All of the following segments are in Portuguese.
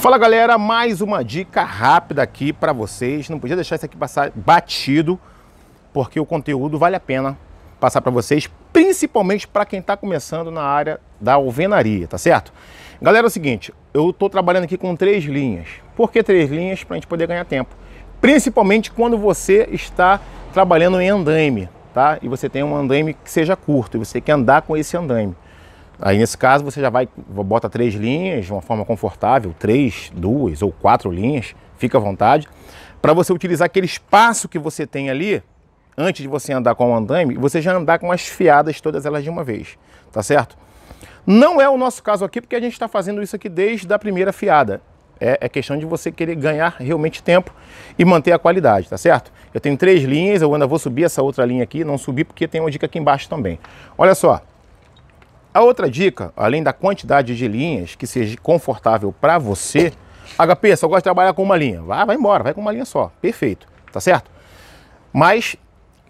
Fala galera, mais uma dica rápida aqui para vocês. Não podia deixar isso aqui passar batido, porque o conteúdo vale a pena passar para vocês, principalmente para quem está começando na área da alvenaria, tá certo? Galera, é o seguinte, eu estou trabalhando aqui com três linhas. Por que três linhas? Para a gente poder ganhar tempo. Principalmente quando você está trabalhando em andaime, tá? E você tem um andaime que seja curto e você quer andar com esse andaime. Aí nesse caso você já vai, bota três linhas de uma forma confortável, três, duas ou quatro linhas, fica à vontade, para você utilizar aquele espaço que você tem ali, antes de você andar com o andaime, você já andar com as fiadas todas elas de uma vez, tá certo? Não é o nosso caso aqui, porque a gente está fazendo isso aqui desde a primeira fiada. É, é questão de você querer ganhar realmente tempo e manter a qualidade, tá certo? Eu tenho três linhas, eu ainda vou subir essa outra linha aqui, não subir porque tem uma dica aqui embaixo também. Olha só, a outra dica, além da quantidade de linhas que seja confortável para você, HP, só gosta de trabalhar com uma linha. Vai, vai embora, vai com uma linha só. Perfeito, tá certo? Mas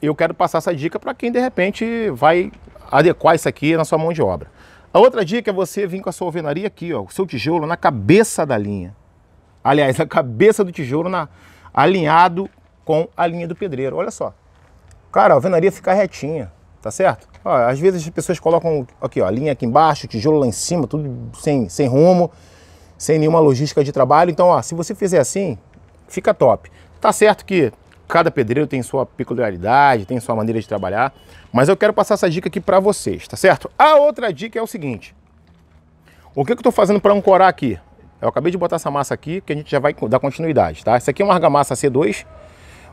eu quero passar essa dica para quem de repente vai adequar isso aqui na sua mão de obra. A outra dica é você vir com a sua alvenaria aqui, ó, o seu tijolo na cabeça da linha. Aliás, a cabeça do tijolo na, alinhado com a linha do pedreiro. Olha só. Cara, a alvenaria fica retinha tá certo? Ó, às vezes as pessoas colocam aqui, ó, a linha aqui embaixo, tijolo lá em cima, tudo sem, sem rumo, sem nenhuma logística de trabalho. Então, ó, se você fizer assim, fica top. Tá certo que cada pedreiro tem sua peculiaridade, tem sua maneira de trabalhar, mas eu quero passar essa dica aqui para vocês, tá certo? A outra dica é o seguinte, o que, que eu estou fazendo para ancorar aqui? Eu acabei de botar essa massa aqui, que a gente já vai dar continuidade, tá? Isso aqui é uma argamassa C2,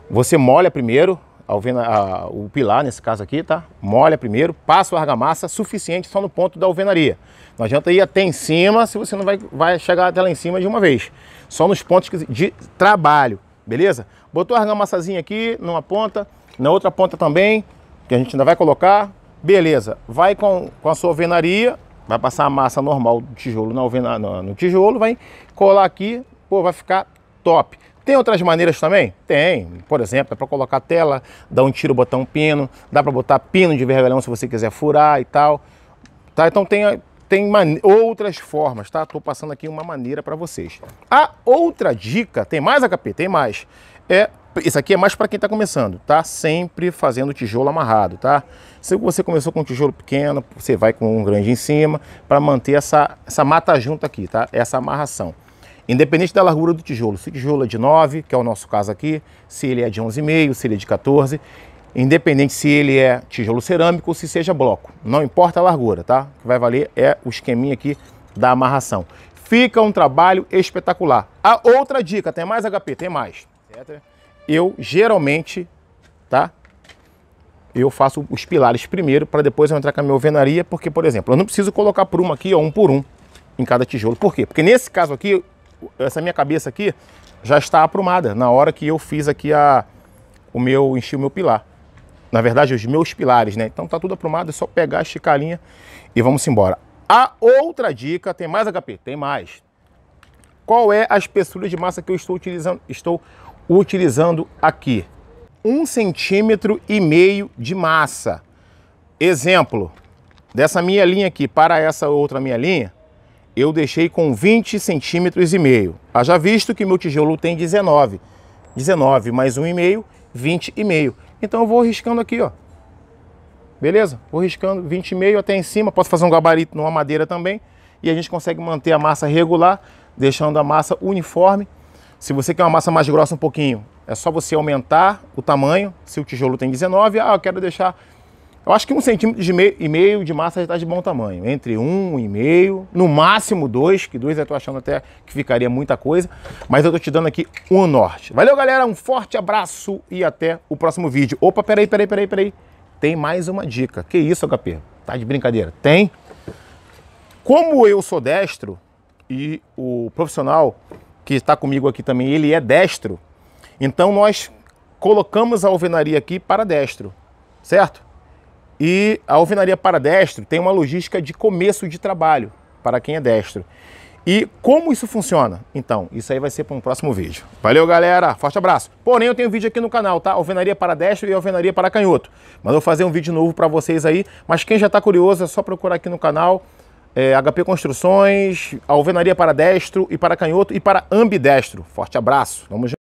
você molha primeiro, alvena, a, o pilar, nesse caso aqui, tá? Molha primeiro, passa a argamassa suficiente só no ponto da alvenaria. Não adianta ir até em cima se você não vai, vai chegar até lá em cima de uma vez. Só nos pontos de trabalho, beleza? Botou a argamassazinha aqui numa ponta, na outra ponta também, que a gente ainda vai colocar. Beleza, vai com, com a sua alvenaria, vai passar a massa normal do tijolo na alvena, no, no tijolo, vai colar aqui, pô, vai ficar top. Tem outras maneiras também? Tem. Por exemplo, é para colocar tela, dar um tiro, botar um pino, dá para botar pino de vergalhão se você quiser furar e tal. Tá? Então tem, tem outras formas, tá? Estou passando aqui uma maneira para vocês. A outra dica, tem mais HP? Tem mais. É, isso aqui é mais para quem está começando, tá? Sempre fazendo tijolo amarrado, tá? Se você começou com um tijolo pequeno, você vai com um grande em cima para manter essa, essa mata junto aqui, tá? Essa amarração. Independente da largura do tijolo, se o tijolo é de 9, que é o nosso caso aqui, se ele é de 11,5, se ele é de 14, independente se ele é tijolo cerâmico ou se seja bloco, não importa a largura, tá? O que vai valer é o esqueminha aqui da amarração. Fica um trabalho espetacular. A outra dica, tem mais HP, tem mais. Eu geralmente, tá? Eu faço os pilares primeiro para depois eu entrar com a minha alvenaria, porque, por exemplo, eu não preciso colocar por uma aqui, ó, um por um em cada tijolo. Por quê? Porque nesse caso aqui essa minha cabeça aqui já está aprumada na hora que eu fiz aqui a, o meu, enchi o meu pilar. Na verdade, os meus pilares, né? Então tá tudo aprumado, é só pegar, esticar a linha e vamos embora. A outra dica, tem mais HP? Tem mais. Qual é a espessura de massa que eu estou utilizando, estou utilizando aqui? Um centímetro e meio de massa. Exemplo, dessa minha linha aqui para essa outra minha linha, eu deixei com 20 centímetros e meio. Haja visto que meu tijolo tem 19. 19 mais 1,5, 20 e meio. Então eu vou riscando aqui, ó. Beleza? Vou riscando 20 e meio até em cima. Posso fazer um gabarito numa madeira também. E a gente consegue manter a massa regular, deixando a massa uniforme. Se você quer uma massa mais grossa um pouquinho, é só você aumentar o tamanho. Se o tijolo tem 19, ah, eu quero deixar eu acho que um centímetro de meio, e meio de massa já está de bom tamanho. Entre um e meio, no máximo dois, que dois eu estou achando até que ficaria muita coisa. Mas eu estou te dando aqui um norte. Valeu, galera. Um forte abraço e até o próximo vídeo. Opa, peraí, peraí, peraí, peraí. Tem mais uma dica. Que isso, HP? Tá de brincadeira. Tem. Como eu sou destro e o profissional que está comigo aqui também, ele é destro, então nós colocamos a alvenaria aqui para destro, certo? E a alvenaria para destro tem uma logística de começo de trabalho para quem é destro. E como isso funciona? Então, isso aí vai ser para um próximo vídeo. Valeu, galera. Forte abraço. Porém, eu tenho um vídeo aqui no canal, tá? Alvenaria para destro e alvenaria para canhoto. Mas eu vou fazer um vídeo novo para vocês aí. Mas quem já está curioso, é só procurar aqui no canal. É, HP Construções, alvenaria para destro e para canhoto e para ambidestro. Forte abraço. Vamos junto.